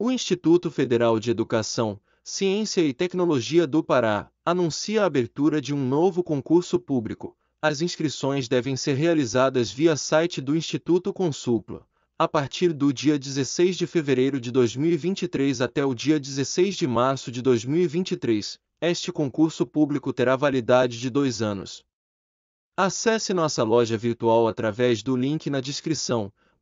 O Instituto Federal de Educação, Ciência e Tecnologia do Pará anuncia a abertura de um novo concurso público. As inscrições devem ser realizadas via site do Instituto Consupla, a partir do dia 16 de fevereiro de 2023 até o dia 16 de março de 2023. Este concurso público terá validade de dois anos. Acesse nossa loja virtual através do link na descrição